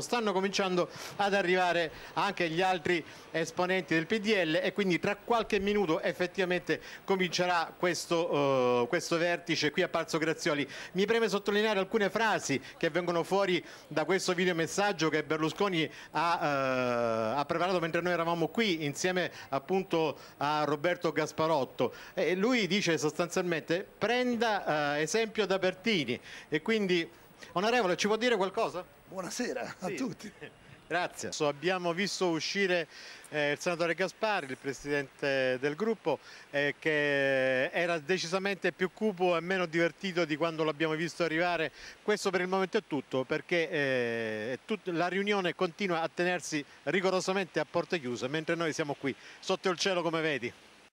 stanno cominciando ad arrivare anche gli altri esponenti del PDL e quindi tra qualche minuto effettivamente comincerà questo, uh, questo vertice qui a Palazzo Grazioli. Mi preme sottolineare alcune frasi che vengono fuori da questo videomessaggio che Berlusconi ha, uh, ha, preparato mentre noi eravamo qui insieme appunto a Roberto Gasparotto e lui dice sostanzialmente prenda uh, esempio da Bertini e quindi Onorevole, ci può dire qualcosa? Buonasera sì. a tutti. Grazie. Abbiamo visto uscire eh, il senatore Gaspari, il presidente del gruppo, eh, che era decisamente più cupo e meno divertito di quando l'abbiamo visto arrivare. Questo per il momento è tutto, perché eh, tut la riunione continua a tenersi rigorosamente a porte chiuse, mentre noi siamo qui sotto il cielo come vedi.